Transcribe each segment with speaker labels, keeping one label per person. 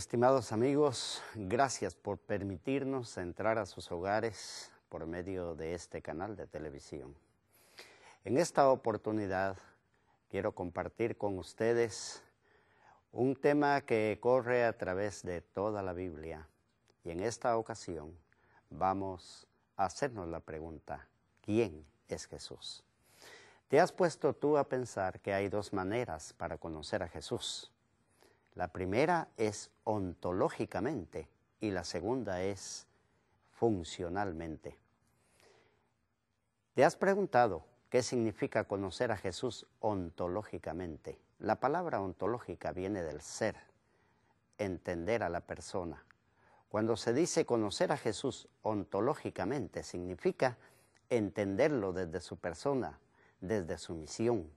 Speaker 1: Estimados amigos, gracias por permitirnos entrar a sus hogares por medio de este canal de televisión. En esta oportunidad quiero compartir con ustedes un tema que corre a través de toda la Biblia y en esta ocasión vamos a hacernos la pregunta, ¿quién es Jesús? ¿Te has puesto tú a pensar que hay dos maneras para conocer a Jesús? La primera es ontológicamente y la segunda es funcionalmente. ¿Te has preguntado qué significa conocer a Jesús ontológicamente? La palabra ontológica viene del ser, entender a la persona. Cuando se dice conocer a Jesús ontológicamente, significa entenderlo desde su persona, desde su misión.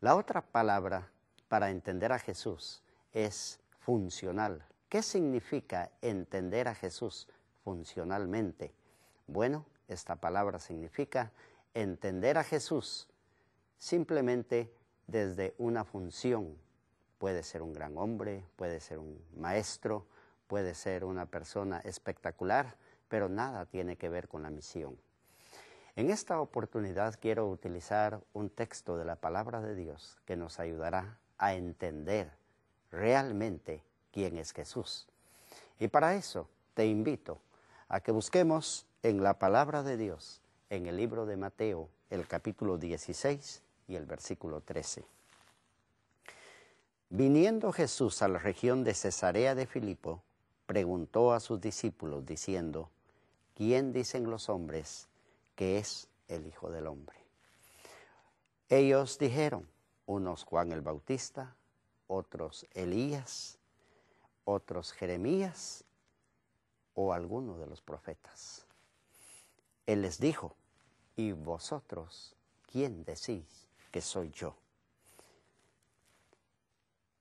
Speaker 1: La otra palabra para entender a Jesús es funcional. ¿Qué significa entender a Jesús funcionalmente? Bueno, esta palabra significa entender a Jesús simplemente desde una función. Puede ser un gran hombre, puede ser un maestro, puede ser una persona espectacular, pero nada tiene que ver con la misión. En esta oportunidad quiero utilizar un texto de la palabra de Dios que nos ayudará a entender realmente quién es Jesús. Y para eso te invito a que busquemos en la palabra de Dios, en el libro de Mateo, el capítulo 16 y el versículo 13. Viniendo Jesús a la región de Cesarea de Filipo, preguntó a sus discípulos diciendo, ¿quién dicen los hombres que es el Hijo del Hombre? Ellos dijeron, unos Juan el Bautista, otros Elías, otros Jeremías o alguno de los profetas. Él les dijo, ¿y vosotros quién decís que soy yo?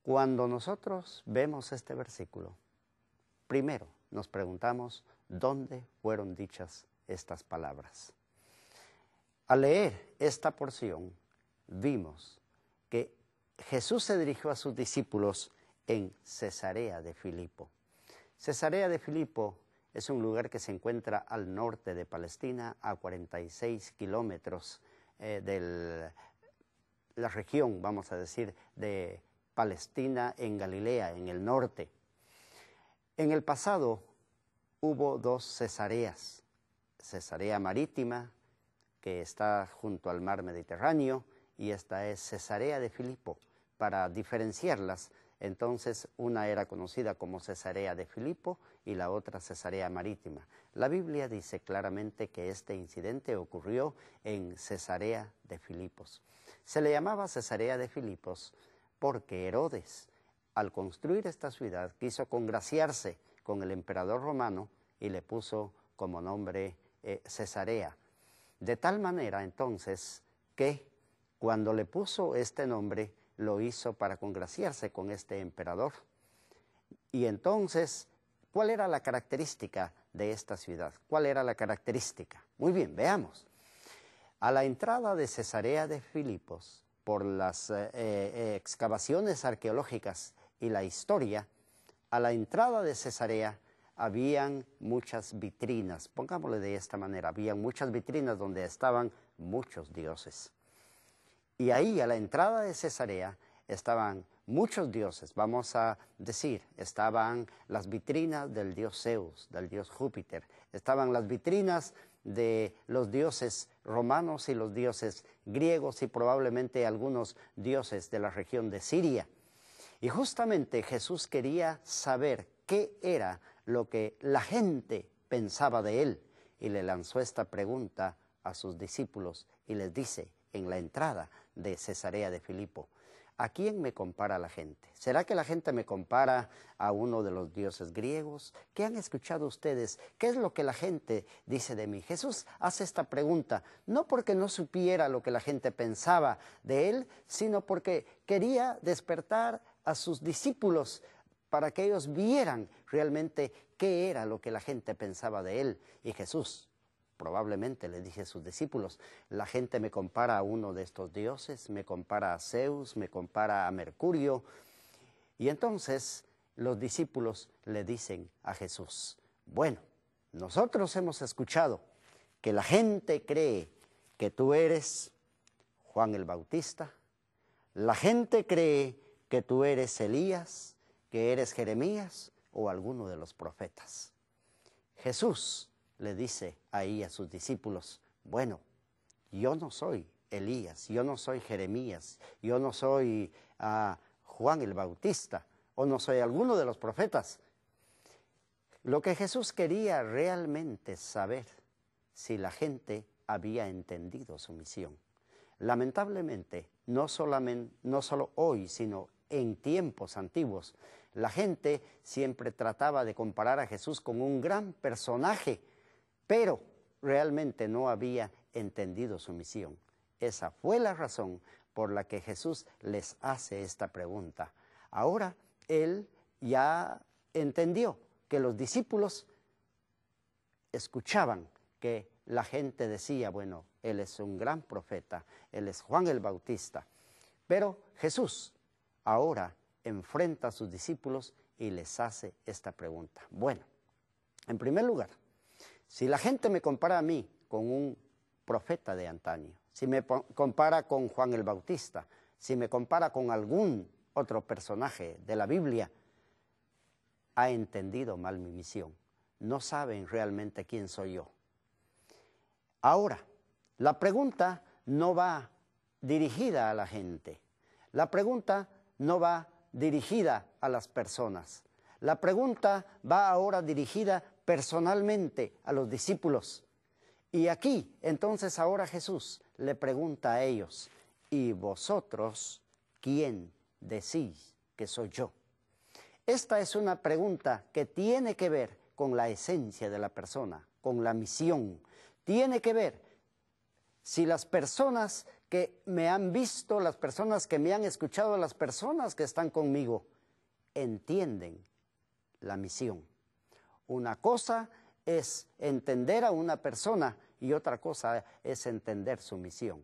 Speaker 1: Cuando nosotros vemos este versículo, primero nos preguntamos dónde fueron dichas estas palabras. Al leer esta porción, vimos Jesús se dirigió a sus discípulos en Cesarea de Filipo. Cesarea de Filipo es un lugar que se encuentra al norte de Palestina, a 46 kilómetros eh, de la región, vamos a decir, de Palestina en Galilea, en el norte. En el pasado hubo dos cesareas, Cesarea Marítima, que está junto al mar Mediterráneo, y esta es Cesarea de Filipo, para diferenciarlas. Entonces, una era conocida como Cesarea de Filipo y la otra Cesarea Marítima. La Biblia dice claramente que este incidente ocurrió en Cesarea de Filipos. Se le llamaba Cesarea de Filipos porque Herodes, al construir esta ciudad, quiso congraciarse con el emperador romano y le puso como nombre eh, Cesarea. De tal manera, entonces, que cuando le puso este nombre, lo hizo para congraciarse con este emperador. Y entonces, ¿cuál era la característica de esta ciudad? ¿Cuál era la característica? Muy bien, veamos. A la entrada de Cesarea de Filipos, por las eh, eh, excavaciones arqueológicas y la historia, a la entrada de Cesarea habían muchas vitrinas, pongámosle de esta manera, había muchas vitrinas donde estaban muchos dioses. Y ahí, a la entrada de Cesarea, estaban muchos dioses, vamos a decir, estaban las vitrinas del dios Zeus, del dios Júpiter, estaban las vitrinas de los dioses romanos y los dioses griegos y probablemente algunos dioses de la región de Siria. Y justamente Jesús quería saber qué era lo que la gente pensaba de él y le lanzó esta pregunta a sus discípulos y les dice, en la entrada de Cesarea de Filipo. ¿A quién me compara la gente? ¿Será que la gente me compara a uno de los dioses griegos? ¿Qué han escuchado ustedes? ¿Qué es lo que la gente dice de mí? Jesús hace esta pregunta no porque no supiera lo que la gente pensaba de él, sino porque quería despertar a sus discípulos para que ellos vieran realmente qué era lo que la gente pensaba de él. Y Jesús probablemente, le dije a sus discípulos, la gente me compara a uno de estos dioses, me compara a Zeus, me compara a Mercurio. Y entonces los discípulos le dicen a Jesús, bueno, nosotros hemos escuchado que la gente cree que tú eres Juan el Bautista, la gente cree que tú eres Elías, que eres Jeremías o alguno de los profetas. Jesús le dice ahí a sus discípulos, bueno, yo no soy Elías, yo no soy Jeremías, yo no soy ah, Juan el Bautista, o no soy alguno de los profetas. Lo que Jesús quería realmente saber si la gente había entendido su misión. Lamentablemente, no, solamente, no solo hoy, sino en tiempos antiguos, la gente siempre trataba de comparar a Jesús con un gran personaje, pero realmente no había entendido su misión. Esa fue la razón por la que Jesús les hace esta pregunta. Ahora él ya entendió que los discípulos escuchaban que la gente decía, bueno, él es un gran profeta, él es Juan el Bautista. Pero Jesús ahora enfrenta a sus discípulos y les hace esta pregunta. Bueno, en primer lugar, si la gente me compara a mí con un profeta de antaño, si me compara con Juan el Bautista, si me compara con algún otro personaje de la Biblia, ha entendido mal mi misión. No saben realmente quién soy yo. Ahora, la pregunta no va dirigida a la gente. La pregunta no va dirigida a las personas. La pregunta va ahora dirigida personalmente a los discípulos. Y aquí, entonces ahora Jesús le pregunta a ellos, ¿y vosotros quién decís que soy yo? Esta es una pregunta que tiene que ver con la esencia de la persona, con la misión. Tiene que ver si las personas que me han visto, las personas que me han escuchado, las personas que están conmigo, entienden la misión. Una cosa es entender a una persona y otra cosa es entender su misión.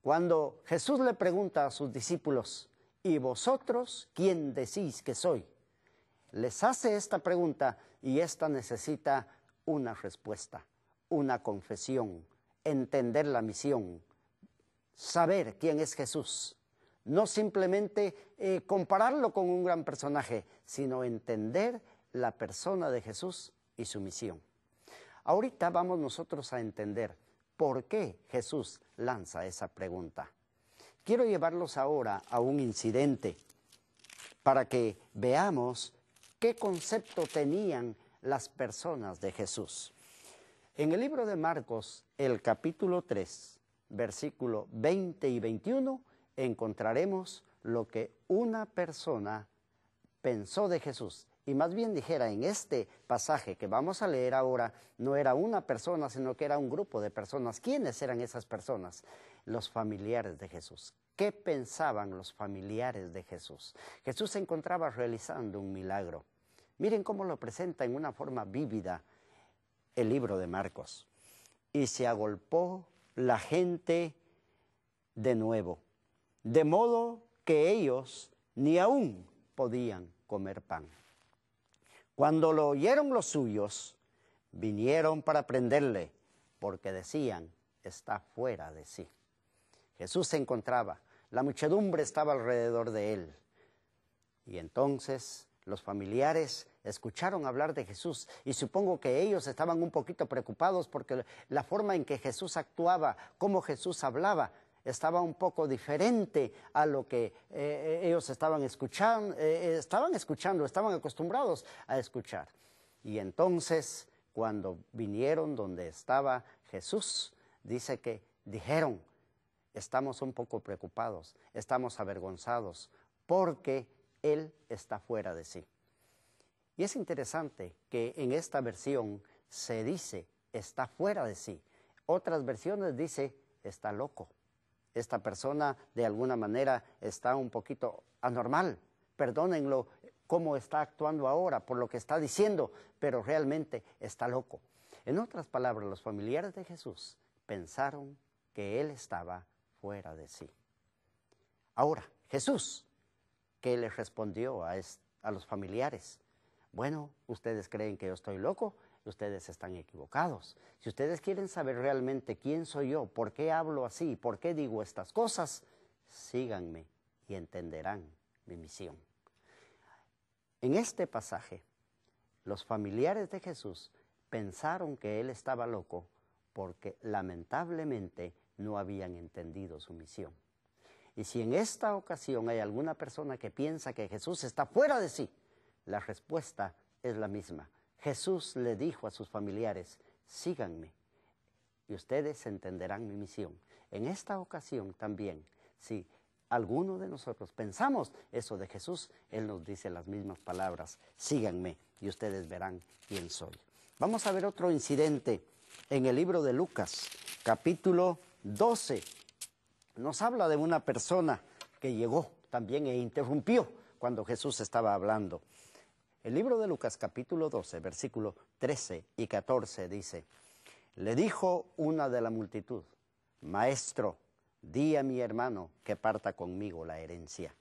Speaker 1: Cuando Jesús le pregunta a sus discípulos, ¿y vosotros quién decís que soy? Les hace esta pregunta y esta necesita una respuesta, una confesión, entender la misión, saber quién es Jesús. No simplemente eh, compararlo con un gran personaje, sino entender la persona de Jesús y su misión. Ahorita vamos nosotros a entender por qué Jesús lanza esa pregunta. Quiero llevarlos ahora a un incidente para que veamos qué concepto tenían las personas de Jesús. En el libro de Marcos, el capítulo 3, versículo 20 y 21, encontraremos lo que una persona pensó de Jesús y más bien dijera en este pasaje que vamos a leer ahora, no era una persona, sino que era un grupo de personas. ¿Quiénes eran esas personas? Los familiares de Jesús. ¿Qué pensaban los familiares de Jesús? Jesús se encontraba realizando un milagro. Miren cómo lo presenta en una forma vívida el libro de Marcos. Y se agolpó la gente de nuevo, de modo que ellos ni aún podían comer pan. Cuando lo oyeron los suyos, vinieron para prenderle, porque decían, está fuera de sí. Jesús se encontraba, la muchedumbre estaba alrededor de él. Y entonces los familiares escucharon hablar de Jesús y supongo que ellos estaban un poquito preocupados porque la forma en que Jesús actuaba, cómo Jesús hablaba, estaba un poco diferente a lo que eh, eh, ellos estaban escuchando, eh, estaban escuchando, estaban acostumbrados a escuchar. Y entonces, cuando vinieron donde estaba Jesús, dice que dijeron, estamos un poco preocupados, estamos avergonzados, porque Él está fuera de sí. Y es interesante que en esta versión se dice, está fuera de sí. Otras versiones dice, está loco esta persona de alguna manera está un poquito anormal, perdónenlo cómo está actuando ahora, por lo que está diciendo, pero realmente está loco. En otras palabras, los familiares de Jesús pensaron que él estaba fuera de sí. Ahora, Jesús, ¿qué le respondió a, a los familiares? Bueno, ¿ustedes creen que yo estoy loco? ustedes están equivocados. Si ustedes quieren saber realmente quién soy yo, por qué hablo así, por qué digo estas cosas, síganme y entenderán mi misión. En este pasaje, los familiares de Jesús pensaron que él estaba loco porque lamentablemente no habían entendido su misión. Y si en esta ocasión hay alguna persona que piensa que Jesús está fuera de sí, la respuesta es la misma. Jesús le dijo a sus familiares, síganme y ustedes entenderán mi misión. En esta ocasión también, si alguno de nosotros pensamos eso de Jesús, Él nos dice las mismas palabras, síganme y ustedes verán quién soy. Vamos a ver otro incidente en el libro de Lucas, capítulo 12. Nos habla de una persona que llegó también e interrumpió cuando Jesús estaba hablando. El libro de Lucas capítulo 12, versículos 13 y 14 dice, le dijo una de la multitud, Maestro, di a mi hermano que parta conmigo la herencia.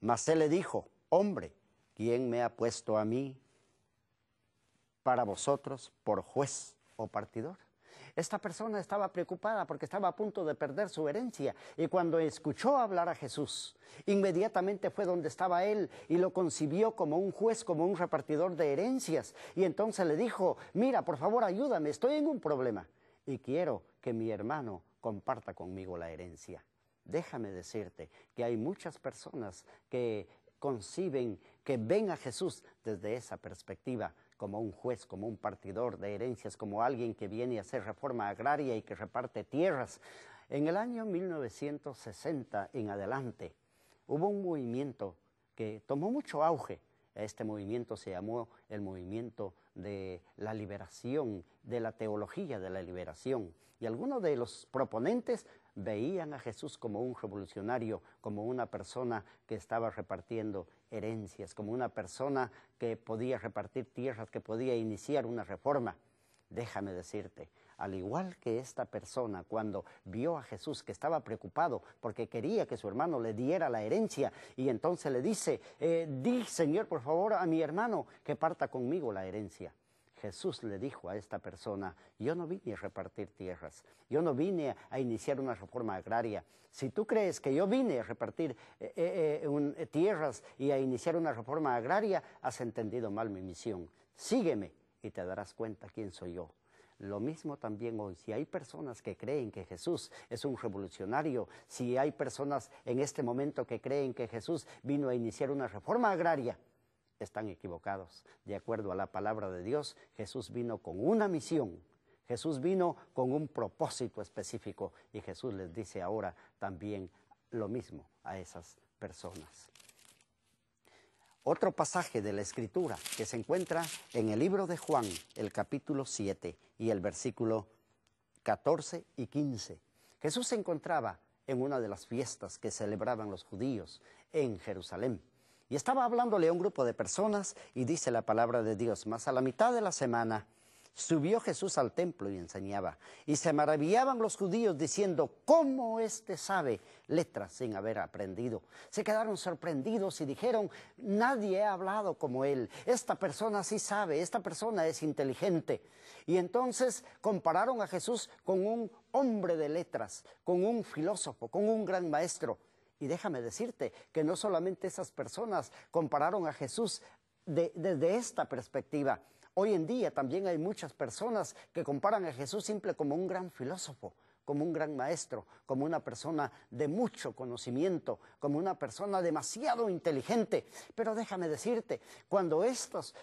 Speaker 1: Mas él le dijo, Hombre, ¿quién me ha puesto a mí para vosotros por juez o partidor? Esta persona estaba preocupada porque estaba a punto de perder su herencia y cuando escuchó hablar a Jesús, inmediatamente fue donde estaba él y lo concibió como un juez, como un repartidor de herencias. Y entonces le dijo, mira, por favor ayúdame, estoy en un problema y quiero que mi hermano comparta conmigo la herencia. Déjame decirte que hay muchas personas que conciben, que ven a Jesús desde esa perspectiva como un juez, como un partidor de herencias, como alguien que viene a hacer reforma agraria y que reparte tierras. En el año 1960 en adelante hubo un movimiento que tomó mucho auge. Este movimiento se llamó el movimiento de la liberación, de la teología de la liberación. Y algunos de los proponentes veían a Jesús como un revolucionario, como una persona que estaba repartiendo herencias, como una persona que podía repartir tierras, que podía iniciar una reforma. Déjame decirte, al igual que esta persona cuando vio a Jesús que estaba preocupado porque quería que su hermano le diera la herencia y entonces le dice, eh, di Señor por favor a mi hermano que parta conmigo la herencia. Jesús le dijo a esta persona, yo no vine a repartir tierras, yo no vine a iniciar una reforma agraria. Si tú crees que yo vine a repartir eh, eh, eh, tierras y a iniciar una reforma agraria, has entendido mal mi misión. Sígueme y te darás cuenta quién soy yo. Lo mismo también hoy, si hay personas que creen que Jesús es un revolucionario, si hay personas en este momento que creen que Jesús vino a iniciar una reforma agraria, están equivocados. De acuerdo a la palabra de Dios, Jesús vino con una misión, Jesús vino con un propósito específico y Jesús les dice ahora también lo mismo a esas personas. Otro pasaje de la Escritura que se encuentra en el libro de Juan, el capítulo 7 y el versículo 14 y 15. Jesús se encontraba en una de las fiestas que celebraban los judíos en Jerusalén. Y estaba hablándole a un grupo de personas y dice la palabra de Dios, mas a la mitad de la semana subió Jesús al templo y enseñaba. Y se maravillaban los judíos diciendo, ¿cómo éste sabe letras sin haber aprendido? Se quedaron sorprendidos y dijeron, nadie ha hablado como él. Esta persona sí sabe, esta persona es inteligente. Y entonces compararon a Jesús con un hombre de letras, con un filósofo, con un gran maestro. Y déjame decirte que no solamente esas personas compararon a Jesús desde esta perspectiva. Hoy en día también hay muchas personas que comparan a Jesús simple como un gran filósofo, como un gran maestro, como una persona de mucho conocimiento, como una persona demasiado inteligente. Pero déjame decirte, cuando estas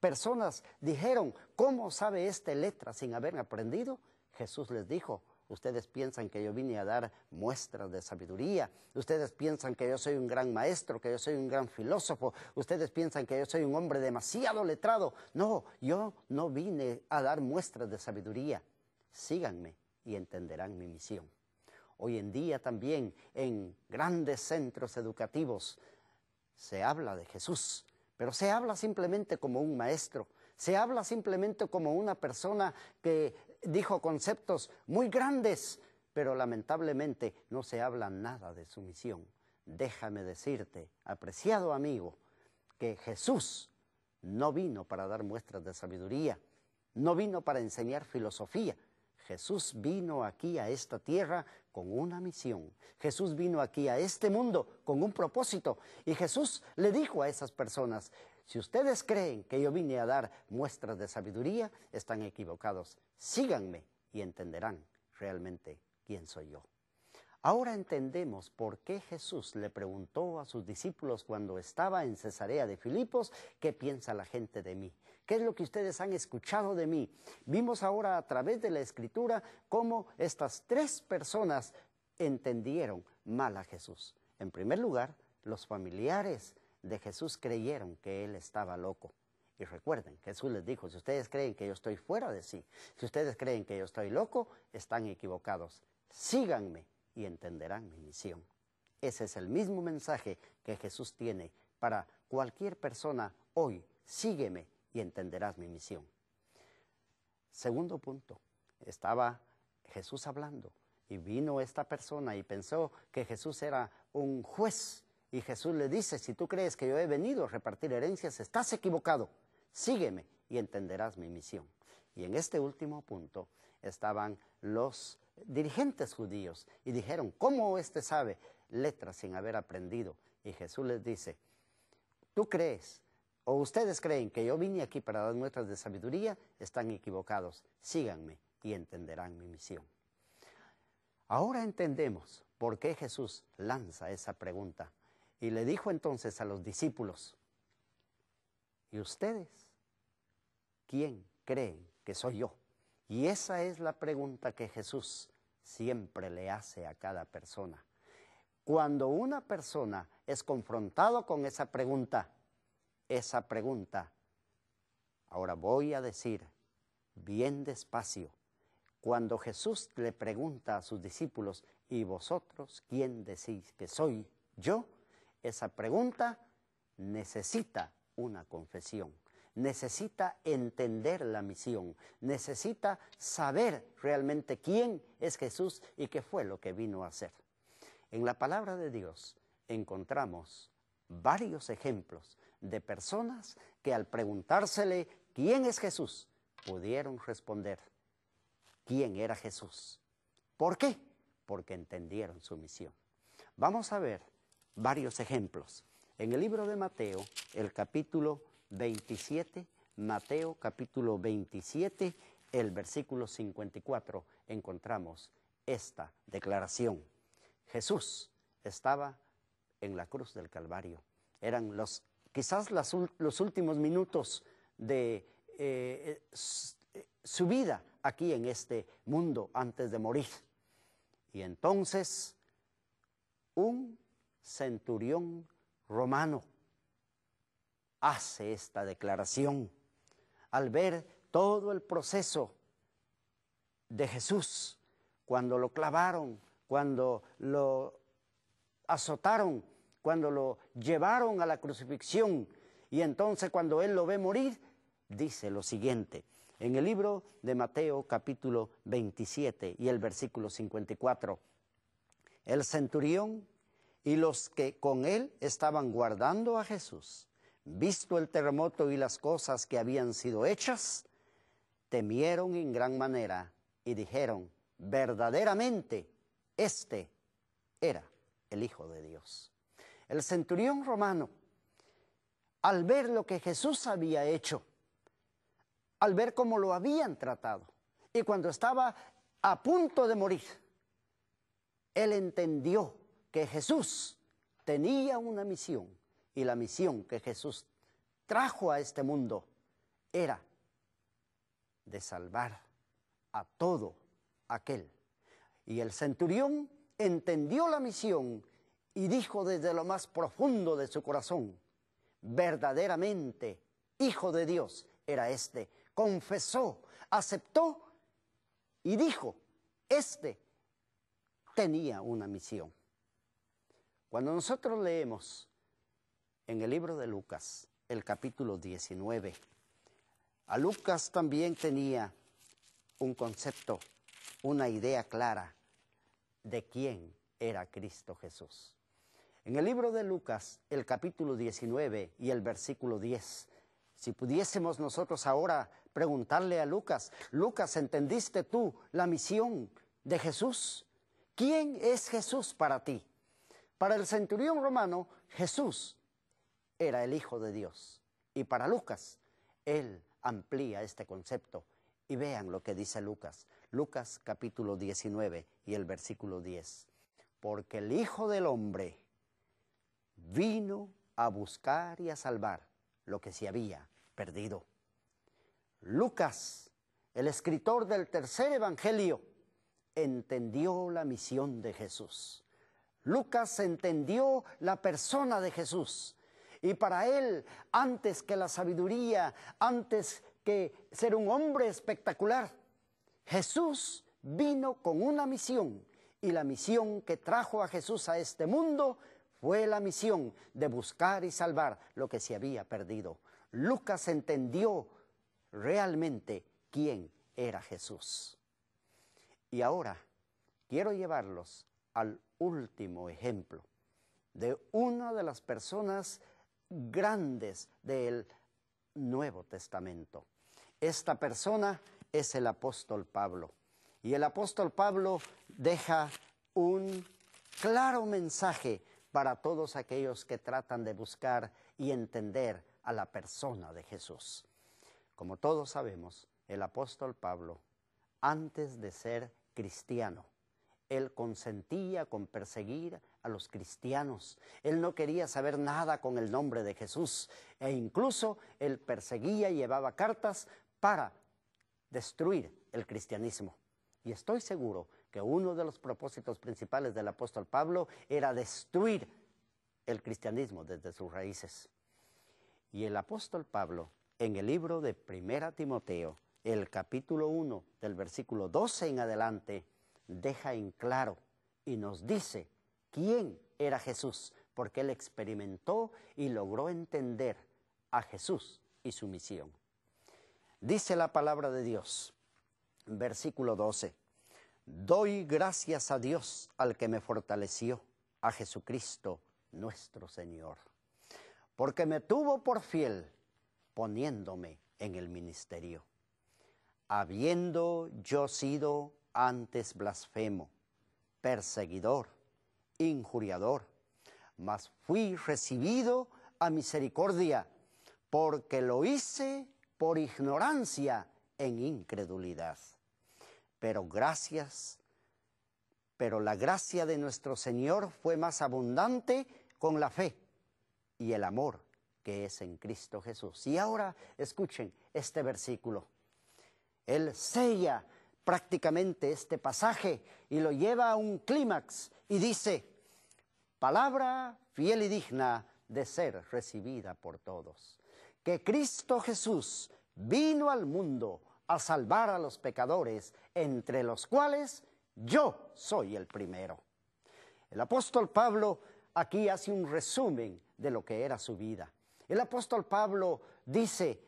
Speaker 1: personas dijeron, ¿cómo sabe esta letra sin haber aprendido? Jesús les dijo, Ustedes piensan que yo vine a dar muestras de sabiduría. Ustedes piensan que yo soy un gran maestro, que yo soy un gran filósofo. Ustedes piensan que yo soy un hombre demasiado letrado. No, yo no vine a dar muestras de sabiduría. Síganme y entenderán mi misión. Hoy en día también en grandes centros educativos se habla de Jesús, pero se habla simplemente como un maestro. Se habla simplemente como una persona que dijo conceptos muy grandes, pero lamentablemente no se habla nada de su misión. Déjame decirte, apreciado amigo, que Jesús no vino para dar muestras de sabiduría, no vino para enseñar filosofía. Jesús vino aquí a esta tierra con una misión. Jesús vino aquí a este mundo con un propósito. Y Jesús le dijo a esas personas, si ustedes creen que yo vine a dar muestras de sabiduría, están equivocados. Síganme y entenderán realmente quién soy yo. Ahora entendemos por qué Jesús le preguntó a sus discípulos cuando estaba en Cesarea de Filipos, ¿qué piensa la gente de mí? ¿Qué es lo que ustedes han escuchado de mí? Vimos ahora a través de la escritura cómo estas tres personas entendieron mal a Jesús. En primer lugar, los familiares de Jesús creyeron que él estaba loco. Y recuerden, Jesús les dijo, si ustedes creen que yo estoy fuera de sí, si ustedes creen que yo estoy loco, están equivocados. Síganme y entenderán mi misión. Ese es el mismo mensaje que Jesús tiene para cualquier persona hoy. Sígueme y entenderás mi misión. Segundo punto, estaba Jesús hablando y vino esta persona y pensó que Jesús era un juez y Jesús le dice, si tú crees que yo he venido a repartir herencias, estás equivocado. Sígueme y entenderás mi misión. Y en este último punto estaban los dirigentes judíos y dijeron, ¿cómo éste sabe letras sin haber aprendido? Y Jesús les dice, ¿tú crees o ustedes creen que yo vine aquí para dar muestras de sabiduría? Están equivocados. Síganme y entenderán mi misión. Ahora entendemos por qué Jesús lanza esa pregunta y le dijo entonces a los discípulos, ¿y ustedes? ¿Quién creen que soy yo? Y esa es la pregunta que Jesús siempre le hace a cada persona. Cuando una persona es confrontado con esa pregunta, esa pregunta, ahora voy a decir bien despacio, cuando Jesús le pregunta a sus discípulos, ¿y vosotros quién decís que soy yo? esa pregunta, necesita una confesión, necesita entender la misión, necesita saber realmente quién es Jesús y qué fue lo que vino a hacer. En la palabra de Dios encontramos varios ejemplos de personas que al preguntársele quién es Jesús, pudieron responder quién era Jesús. ¿Por qué? Porque entendieron su misión. Vamos a ver varios ejemplos. En el libro de Mateo, el capítulo 27, Mateo capítulo 27, el versículo 54, encontramos esta declaración. Jesús estaba en la cruz del Calvario. Eran los, quizás los últimos minutos de eh, eh, su vida aquí en este mundo antes de morir. Y entonces un centurión romano hace esta declaración al ver todo el proceso de Jesús, cuando lo clavaron, cuando lo azotaron, cuando lo llevaron a la crucifixión, y entonces cuando él lo ve morir, dice lo siguiente, en el libro de Mateo capítulo 27 y el versículo 54, el centurión y los que con él estaban guardando a Jesús, visto el terremoto y las cosas que habían sido hechas, temieron en gran manera y dijeron, verdaderamente, este era el Hijo de Dios. El centurión romano, al ver lo que Jesús había hecho, al ver cómo lo habían tratado, y cuando estaba a punto de morir, él entendió que Jesús tenía una misión y la misión que Jesús trajo a este mundo era de salvar a todo aquel. Y el centurión entendió la misión y dijo desde lo más profundo de su corazón, verdaderamente, hijo de Dios era este. Confesó, aceptó y dijo, este tenía una misión. Cuando nosotros leemos en el libro de Lucas, el capítulo 19, a Lucas también tenía un concepto, una idea clara de quién era Cristo Jesús. En el libro de Lucas, el capítulo 19 y el versículo 10, si pudiésemos nosotros ahora preguntarle a Lucas, Lucas, ¿entendiste tú la misión de Jesús? ¿Quién es Jesús para ti? Para el centurión romano, Jesús era el Hijo de Dios. Y para Lucas, él amplía este concepto. Y vean lo que dice Lucas. Lucas capítulo 19 y el versículo 10. Porque el Hijo del Hombre vino a buscar y a salvar lo que se había perdido. Lucas, el escritor del tercer Evangelio, entendió la misión de Jesús. Lucas entendió la persona de Jesús. Y para él, antes que la sabiduría, antes que ser un hombre espectacular, Jesús vino con una misión. Y la misión que trajo a Jesús a este mundo fue la misión de buscar y salvar lo que se había perdido. Lucas entendió realmente quién era Jesús. Y ahora quiero llevarlos al último ejemplo de una de las personas grandes del Nuevo Testamento. Esta persona es el apóstol Pablo. Y el apóstol Pablo deja un claro mensaje para todos aquellos que tratan de buscar y entender a la persona de Jesús. Como todos sabemos, el apóstol Pablo, antes de ser cristiano, él consentía con perseguir a los cristianos. Él no quería saber nada con el nombre de Jesús. E incluso él perseguía y llevaba cartas para destruir el cristianismo. Y estoy seguro que uno de los propósitos principales del apóstol Pablo era destruir el cristianismo desde sus raíces. Y el apóstol Pablo, en el libro de Primera Timoteo, el capítulo 1, del versículo 12 en adelante, deja en claro y nos dice quién era Jesús, porque él experimentó y logró entender a Jesús y su misión. Dice la palabra de Dios, versículo 12, doy gracias a Dios al que me fortaleció, a Jesucristo nuestro Señor, porque me tuvo por fiel poniéndome en el ministerio, habiendo yo sido antes blasfemo, perseguidor, injuriador, mas fui recibido a misericordia, porque lo hice por ignorancia en incredulidad. Pero gracias, pero la gracia de nuestro Señor fue más abundante con la fe y el amor que es en Cristo Jesús. Y ahora escuchen este versículo. Él sella prácticamente este pasaje y lo lleva a un clímax y dice, palabra fiel y digna de ser recibida por todos, que Cristo Jesús vino al mundo a salvar a los pecadores, entre los cuales yo soy el primero. El apóstol Pablo aquí hace un resumen de lo que era su vida. El apóstol Pablo dice,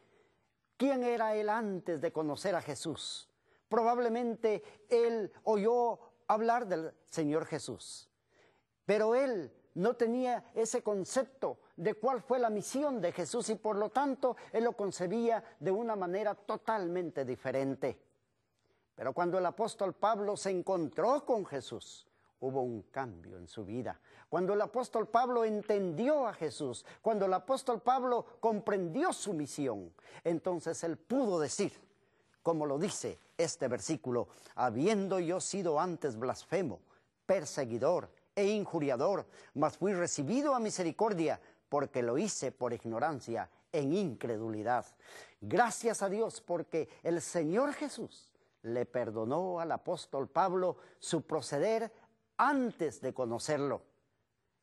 Speaker 1: ¿quién era él antes de conocer a Jesús? Probablemente él oyó hablar del Señor Jesús, pero él no tenía ese concepto de cuál fue la misión de Jesús y por lo tanto él lo concebía de una manera totalmente diferente. Pero cuando el apóstol Pablo se encontró con Jesús, hubo un cambio en su vida. Cuando el apóstol Pablo entendió a Jesús, cuando el apóstol Pablo comprendió su misión, entonces él pudo decir, como lo dice este versículo, habiendo yo sido antes blasfemo, perseguidor e injuriador, mas fui recibido a misericordia porque lo hice por ignorancia, en incredulidad. Gracias a Dios porque el Señor Jesús le perdonó al apóstol Pablo su proceder antes de conocerlo.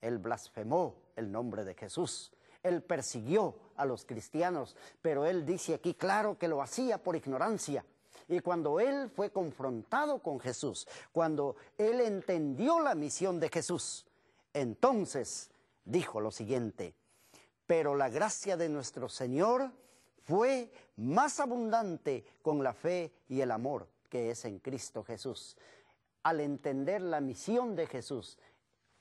Speaker 1: Él blasfemó el nombre de Jesús. Él persiguió a los cristianos, pero él dice aquí claro que lo hacía por ignorancia. Y cuando él fue confrontado con Jesús, cuando él entendió la misión de Jesús, entonces dijo lo siguiente, pero la gracia de nuestro Señor fue más abundante con la fe y el amor que es en Cristo Jesús. Al entender la misión de Jesús,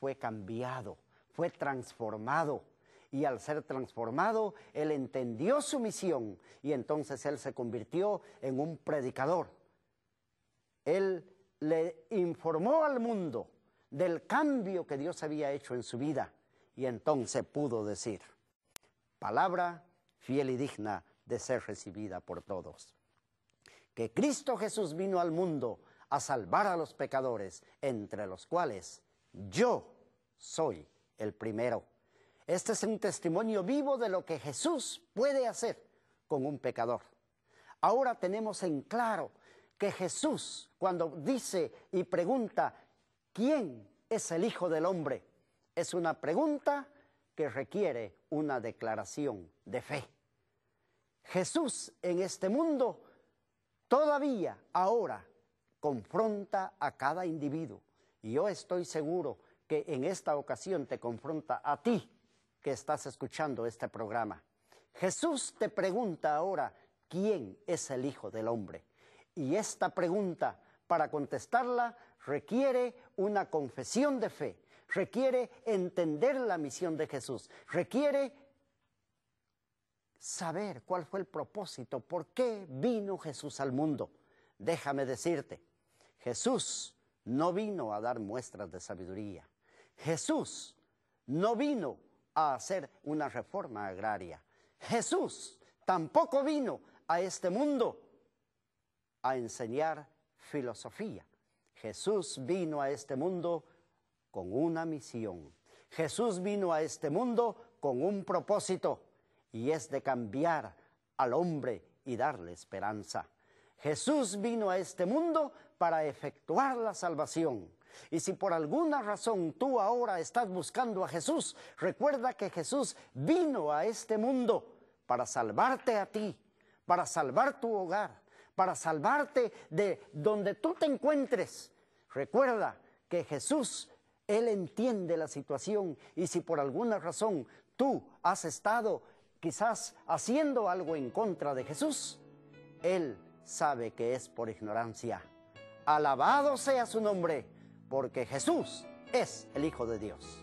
Speaker 1: fue cambiado, fue transformado y al ser transformado, él entendió su misión y entonces él se convirtió en un predicador. Él le informó al mundo del cambio que Dios había hecho en su vida y entonces pudo decir, palabra fiel y digna de ser recibida por todos. Que Cristo Jesús vino al mundo a salvar a los pecadores, entre los cuales yo soy el primero. Este es un testimonio vivo de lo que Jesús puede hacer con un pecador. Ahora tenemos en claro que Jesús, cuando dice y pregunta, ¿quién es el Hijo del Hombre? Es una pregunta que requiere una declaración de fe. Jesús en este mundo todavía ahora confronta a cada individuo. Y yo estoy seguro que en esta ocasión te confronta a ti que estás escuchando este programa. Jesús te pregunta ahora, ¿quién es el Hijo del Hombre? Y esta pregunta, para contestarla, requiere una confesión de fe, requiere entender la misión de Jesús, requiere saber cuál fue el propósito, por qué vino Jesús al mundo. Déjame decirte, Jesús no vino a dar muestras de sabiduría. Jesús no vino a hacer una reforma agraria. Jesús tampoco vino a este mundo a enseñar filosofía. Jesús vino a este mundo con una misión. Jesús vino a este mundo con un propósito y es de cambiar al hombre y darle esperanza. Jesús vino a este mundo para efectuar la salvación y si por alguna razón tú ahora estás buscando a Jesús, recuerda que Jesús vino a este mundo para salvarte a ti, para salvar tu hogar, para salvarte de donde tú te encuentres. Recuerda que Jesús, Él entiende la situación y si por alguna razón tú has estado quizás haciendo algo en contra de Jesús, Él sabe que es por ignorancia. Alabado sea su nombre porque Jesús es el Hijo de Dios.